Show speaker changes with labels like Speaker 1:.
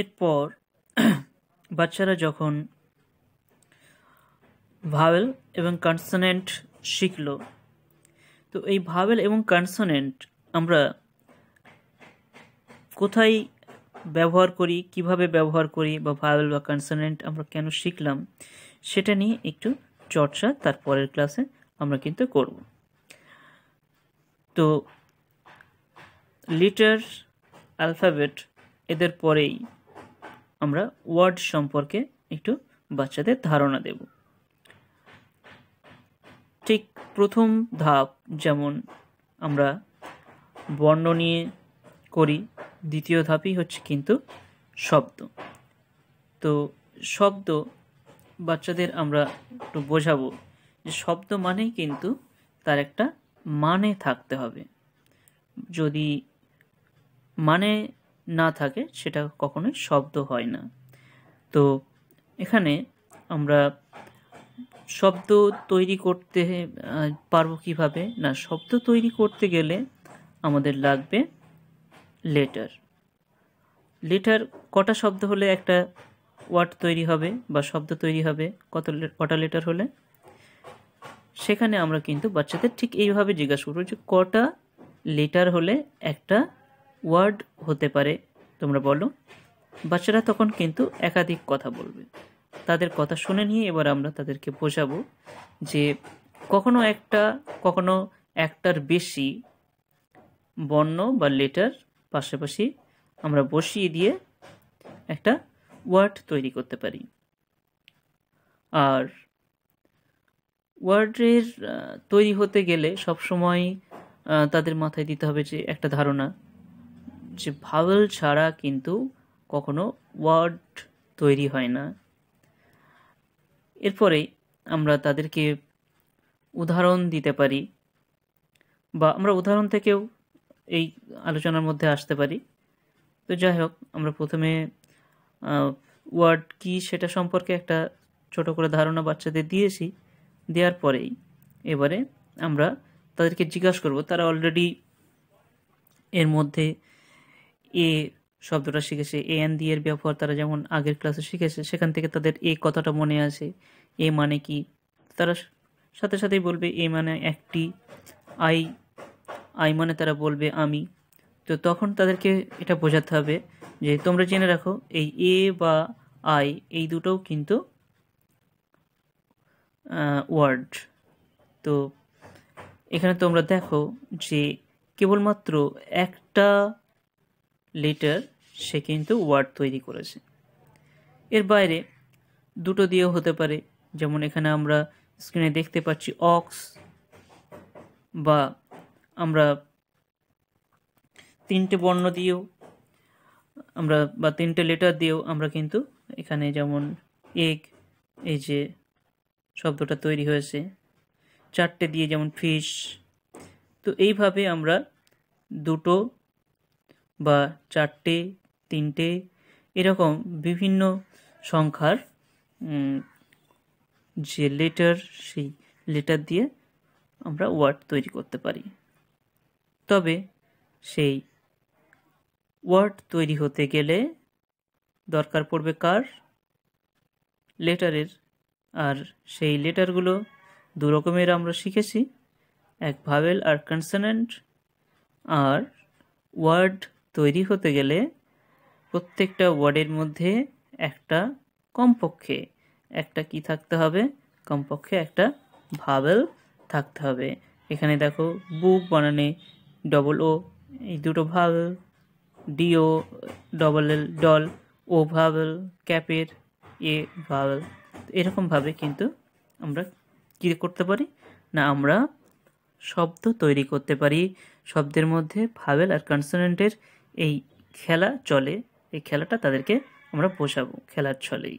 Speaker 1: এরপর বাচ্চারা যখন ভাওয়েল এবং কনসোনেন্ট শিখল তো এই ভাওয়েল এবং কনসোনেন্ট আমরা কোথায় ব্যবহার করি কিভাবে ব্যবহার করি বা ভাওয়েল বা কনসোনেন্ট আমরা কেন শিখলাম সেটা নিয়ে একটু চর্চা তার পরের ক্লাসে আমরা কিন্তু করব তো লিটার অ্যালফাবেট এদের পরেই আমরা ওয়ার্ড সম্পর্কে একটু বাচ্চাদের ধারণা দেব ঠিক প্রথম ধাপ যেমন আমরা বর্ণ নিয়ে করি দ্বিতীয় ধাপই হচ্ছে কিন্তু শব্দ তো শব্দ বাচ্চাদের আমরা একটু বোঝাবো যে শব্দ মানেই কিন্তু তার একটা মানে থাকতে হবে যদি মানে না থাকে সেটা কখনোই শব্দ হয় না তো এখানে আমরা শব্দ তৈরি করতে পারবো কিভাবে না শব্দ তৈরি করতে গেলে আমাদের লাগবে লেটার লেটার কটা শব্দ হলে একটা ওয়ার্ড তৈরি হবে বা শব্দ তৈরি হবে কত কটা লেটার হলে সেখানে আমরা কিন্তু বাচ্চাদের ঠিক এইভাবে জিজ্ঞাসা করবো যে কটা লেটার হলে একটা ওয়ার্ড হতে পারে তোমরা বলো বাচ্চারা তখন কিন্তু একাধিক কথা বলবে তাদের কথা শুনে নিয়ে এবার আমরা তাদেরকে বোঝাবো যে কখনো একটা কখনো একটার বেশি বর্ণ বা লেটার পাশাপাশি আমরা বসিয়ে দিয়ে একটা ওয়ার্ড তৈরি করতে পারি আর ওয়ার্ডের তৈরি হতে গেলে সবসময় তাদের মাথায় দিতে হবে যে একটা ধারণা যে ভাওয়েল ছাড়া কিন্তু কখনো ওয়ার্ড তৈরি হয় না এরপরে আমরা তাদেরকে উদাহরণ দিতে পারি বা আমরা উদাহরণ থেকেও এই আলোচনার মধ্যে আসতে পারি তো যাই হোক আমরা প্রথমে ওয়ার্ড কি সেটা সম্পর্কে একটা ছোট করে ধারণা বাচ্চাদের দিয়েছি দেওয়ার পরেই এবারে আমরা তাদেরকে জিজ্ঞাসা করব তারা অলরেডি এর মধ্যে এ শব্দটা শিখেছে এ এন দি এর ব্যবহার তারা যেমন আগের ক্লাসে শিখেছে সেখান থেকে তাদের এ কথাটা মনে আছে এ মানে কি তারা সাথে সাথেই বলবে এ মানে একটি আই আই মানে তারা বলবে আমি তো তখন তাদেরকে এটা বোঝাতে হবে যে তোমরা জেনে রাখো এই এ বা আই এই দুটোও কিন্তু ওয়ার্ড তো এখানে তোমরা দেখো যে কেবলমাত্র একটা লিটার সে কিন্তু ওয়ার্ড তৈরি করেছে এর বাইরে দুটো দিয়েও হতে পারে যেমন এখানে আমরা স্ক্রিনে দেখতে পাচ্ছি অক্স বা আমরা তিনটে বর্ণ দিয়েও আমরা বা তিনটে লেটার দিয়েও আমরা কিন্তু এখানে যেমন এগ এই যে শব্দটা তৈরি হয়েছে চারটে দিয়ে যেমন ফিশ তো এইভাবে আমরা দুটো বা চারটে তিনটে এরকম বিভিন্ন সংখ্যার যে লেটার সেই লেটার দিয়ে আমরা ওয়ার্ড তৈরি করতে পারি তবে সেই ওয়ার্ড তৈরি হতে গেলে দরকার পড়বে কার লেটারের আর সেই লেটারগুলো দু রকমের আমরা শিখেছি এক ভাবেল আর কনসার্নেন্ট আর ওয়ার্ড তৈরি হতে গেলে প্রত্যেকটা ওয়ার্ডের মধ্যে একটা কমপক্ষে একটা কি থাকতে হবে কমপক্ষে একটা ভাবেল থাকতে হবে এখানে দেখো বুক বানানে ডবল ও এই দুটো ভাবেল ডিও ডবল এল ডল ও ভাবেল ক্যাপের এ ভাবেল এরকমভাবে কিন্তু আমরা কী করতে পারি না আমরা শব্দ তৈরি করতে পারি শব্দের মধ্যে ভাবেল আর কনসোনেন্টের এই খেলা চলে এই খেলাটা তাদেরকে আমরা পোষাবো খেলার ছলেই